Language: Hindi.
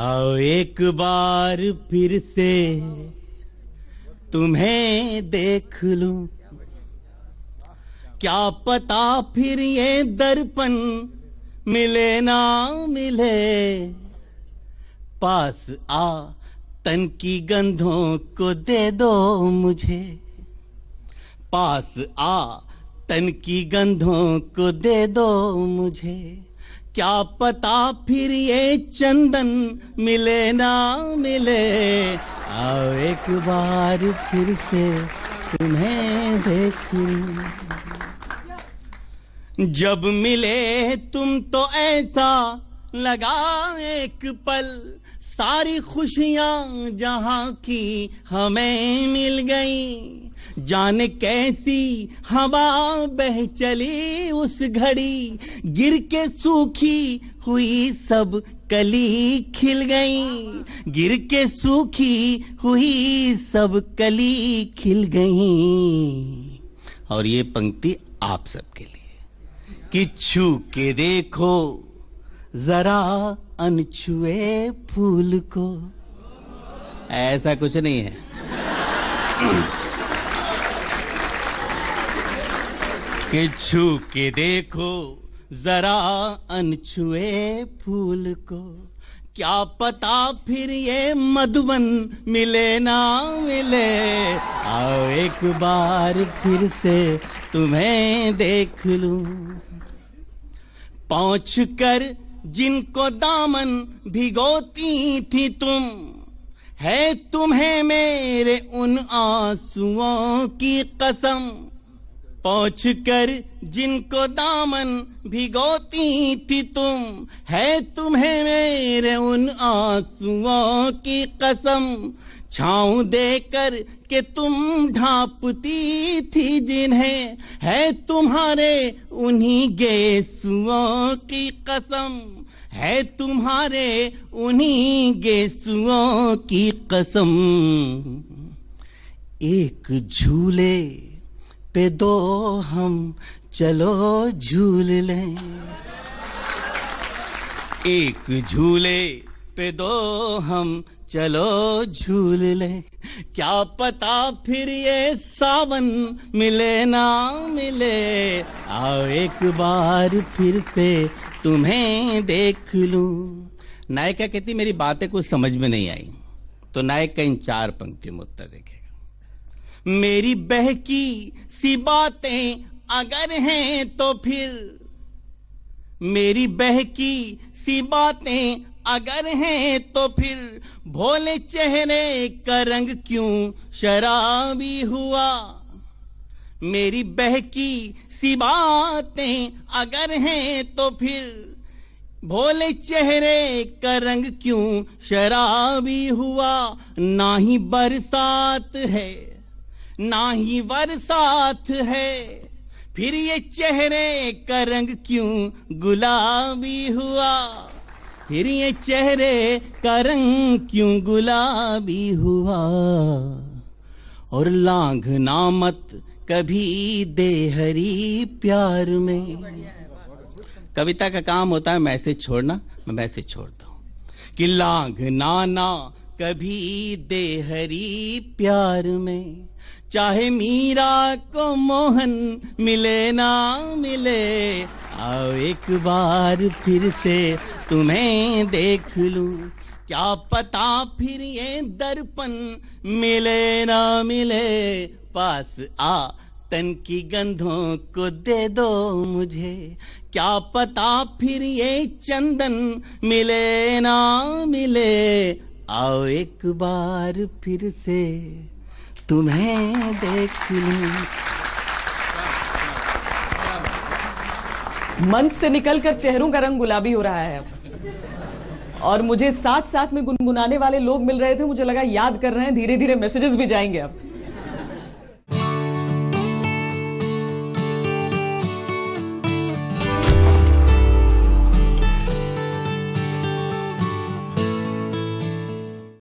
आओ एक बार फिर से तुम्हें देख लूं क्या पता फिर ये दर्पण मिले ना मिले पास आ तन की गंधों को दे दो मुझे पास आ तन की गंधों को दे दो मुझे क्या पता फिर ये चंदन मिले ना मिले आओ एक बार फिर से तुम्हें देखी जब मिले तुम तो ऐसा लगा एक पल सारी खुशियां जहां की हमें मिल गई जाने कैसी हवा बह चली उस घड़ी गिर के सूखी हुई सब कली खिल गई गिर के सूखी हुई सब कली खिल गई और ये पंक्ति आप सबके लिए कि छू के देखो जरा अनछुए फूल को ऐसा कुछ नहीं है कि छू के देखो जरा अनछुए फूल को क्या पता फिर ये मधुबन मिले ना मिले आओ एक बार फिर से तुम्हें देख लूं पहुंच कर जिनको दामन भिगोती थी तुम है तुम्हें मेरे उन आंसुओं की कसम पहुंच कर जिनको दामन भिगोती थी तुम है तुम्हें मेरे उन आंसुओं की कसम छाऊ देकर के तुम ढापती थी जिन्हें है तुम्हारे उन्हीं गेसुओं की कसम है तुम्हारे उन्हीं गेसुओं की कसम एक झूले पे दो हम चलो झूल लें एक झूले पे दो हम चलो झूल ले क्या पता फिर ये सावन मिले ना मिले आओ एक बार फिर से तुम्हें देख लूं नायिका कहती मेरी बातें कुछ समझ में नहीं आई तो नायक इन चार पंक्ति में उत्तर देखेगा मेरी बहकी सी बातें अगर हैं तो फिर मेरी बहकी सी बातें अगर हैं तो फिर भोले चेहरे का रंग क्यों शराबी हुआ मेरी बहकी सी बातें अगर हैं तो फिर भोले चेहरे का रंग क्यों शराबी हुआ ना ही बरसात है ना ही बरसात है फिर ये चेहरे का रंग क्यों गुलाबी हुआ फिर ये चेहरे का रंग क्यों गुलाबी हुआ और लांघना मत कभी देहरी प्यार में कविता का काम होता है मैसेज छोड़ना मैं मैसेज छोड़ता हूँ कि लांग ना कभी देहरी प्यार में चाहे मीरा को मोहन मिले ना मिले आओ एक बार फिर से तुम्हें देख लूं क्या पता फिर ये दर्पण मिले ना मिले पास आ तन की गंधों को दे दो मुझे क्या पता फिर ये चंदन मिले ना मिले आओ एक बार फिर से तुम्हें देख लू मंच से निकलकर चेहरों का रंग गुलाबी हो रहा है और मुझे साथ साथ में गुनगुनाने वाले लोग मिल रहे थे मुझे लगा याद कर रहे हैं धीरे धीरे मैसेजेस भी जाएंगे अब